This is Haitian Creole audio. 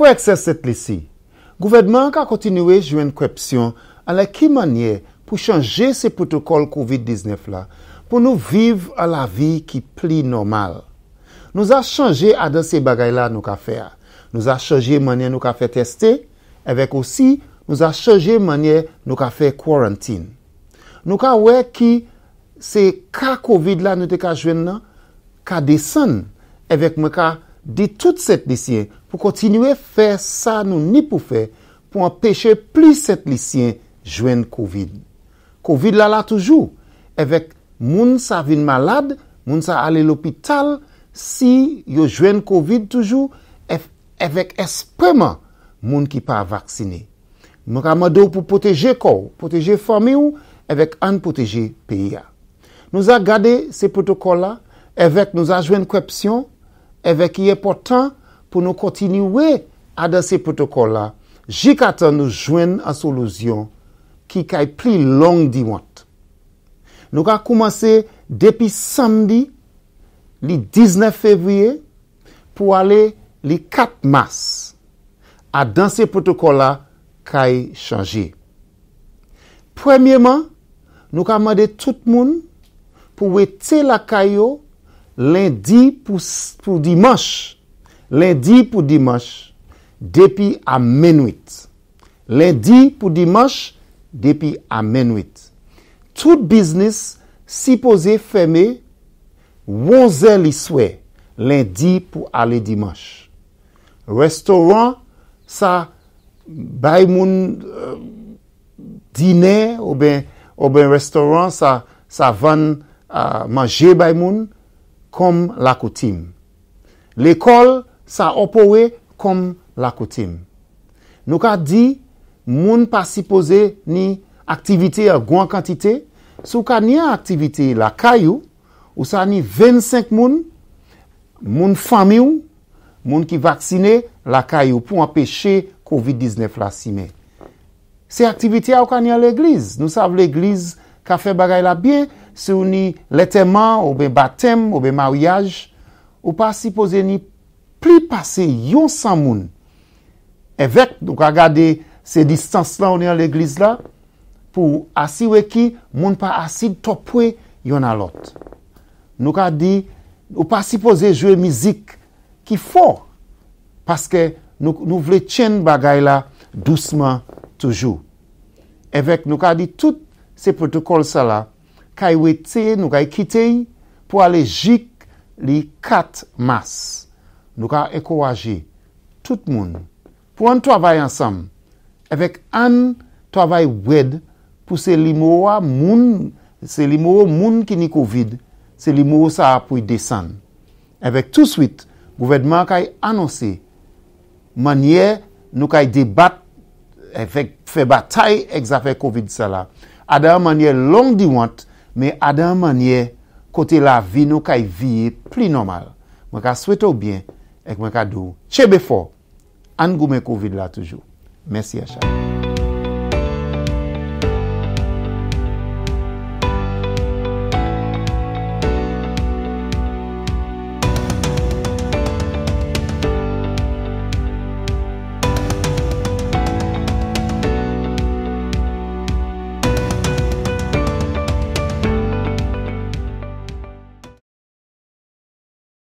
Po ekse set lisi, gouvedman ka kontinwe jwen krepsyon ale ki manye pou chanje se protokol COVID-19 la pou nou viv a la vi ki pli normal. Nou za chanje a de se bagay la nou ka fè a. Nou za chanje manye nou ka fè testè evek osi nou za chanje manye nou ka fè kwarantin. Nou ka we ki se ka COVID la nou te ka jwen na ka desen evek mwen ka Di tout set lisyen pou kontinue fè sa nou ni pou fè pou anpeche pli set lisyen jwen COVID. COVID la la toujou, evek moun sa vin malade, moun sa ale l'opital, si yo jwen COVID toujou, evek espreman moun ki pa vaksine. Mwen ka mwado pou poteje kou, poteje fome ou, evek an poteje piya. Nou za gade se protokol la, evek nou za jwen krepsyon, evè ki e portan pou nou kontinuwe a dan se protokola jik atan nou jwen an soluzyon ki kay pli long diwant. Nou ka koumanse depi samdi li 19 fevriye pou ale li 4 mas a dan se protokola kay chanji. Premyeman, nou ka mande tout moun pou wetè la kayo lendi pou dimansh, lendi pou dimansh, depi a menwit. Lendi pou dimansh, depi a menwit. Tout biznis, si pose feme, wonsen li swè, lendi pou ale dimansh. Restoran, sa bay moun euh, dine, ou ben restoran, sa van euh, manje bay moun, kom lakotim. L'ekol sa opowe kom lakotim. Nou ka di, moun pasipoze ni aktivite a gwan kantite, sou ka nye aktivite lakayou, ou sa ni 25 moun, moun fami ou, moun ki vaksine lakayou, pou apeshe COVID-19 la sime. Se aktivite a ou ka nye l'Eglise, nou sav l'Eglise ka fe bagay la bien, se ou ni leteman, ou be batem, ou be mawiyaj, ou pa sipoze ni pli pase yon san moun. Evèk, nou ka gade se distanse la ou ni an l'eglise la, pou asi weki, moun pa asid topwe yon alot. Nou ka di, ou pa sipoze jwe mizik ki fo, paske nou vle tjen bagay la dousman toujou. Evèk, nou ka di tout se protokol sa la, kay wete nou kay kitey pou ale jik li kat mas. Nou ka ekowaje tout moun. Pou an tovay ansam, evek an tovay wed pou se li mou moun ki ni COVID, se li mou sa apuy desan. Evek tout swit, gouvedman kay anonsi, manye nou kay debat, febatay egzafe COVID se la. Ada manye long diwant, me adan manye kote la vi nou kay viye pli normal. Mwen ka swetou byen ek mwen ka dou. Che befo, an goumen kouvid la toujou. Mersi ya chan.